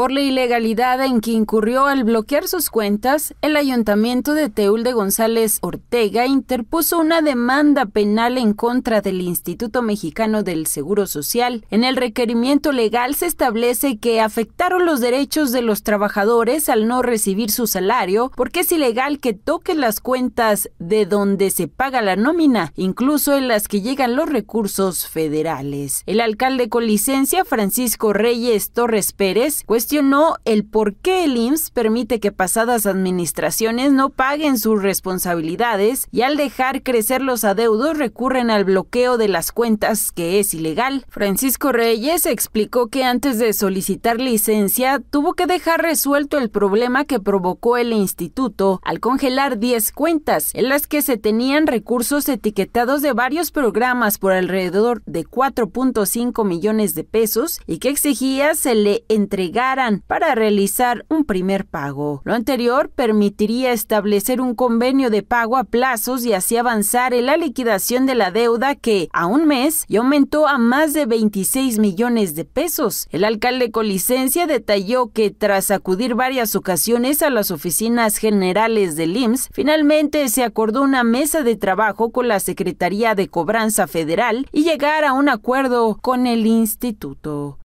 Por la ilegalidad en que incurrió al bloquear sus cuentas, el ayuntamiento de Teúl de González Ortega interpuso una demanda penal en contra del Instituto Mexicano del Seguro Social. En el requerimiento legal se establece que afectaron los derechos de los trabajadores al no recibir su salario porque es ilegal que toquen las cuentas de donde se paga la nómina, incluso en las que llegan los recursos federales. El alcalde con licencia, Francisco Reyes Torres Pérez, cuestionó cuestionó el por qué el IMSS permite que pasadas administraciones no paguen sus responsabilidades y al dejar crecer los adeudos recurren al bloqueo de las cuentas, que es ilegal. Francisco Reyes explicó que antes de solicitar licencia tuvo que dejar resuelto el problema que provocó el instituto al congelar 10 cuentas en las que se tenían recursos etiquetados de varios programas por alrededor de 4.5 millones de pesos y que exigía se le entregara para realizar un primer pago. Lo anterior permitiría establecer un convenio de pago a plazos y así avanzar en la liquidación de la deuda que a un mes ya aumentó a más de 26 millones de pesos. El alcalde con licencia detalló que tras acudir varias ocasiones a las oficinas generales del IMSS, finalmente se acordó una mesa de trabajo con la Secretaría de Cobranza Federal y llegar a un acuerdo con el instituto.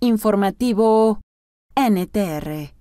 Informativo serene terre